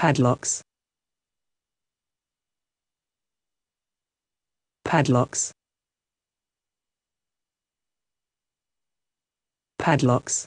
padlocks padlocks padlocks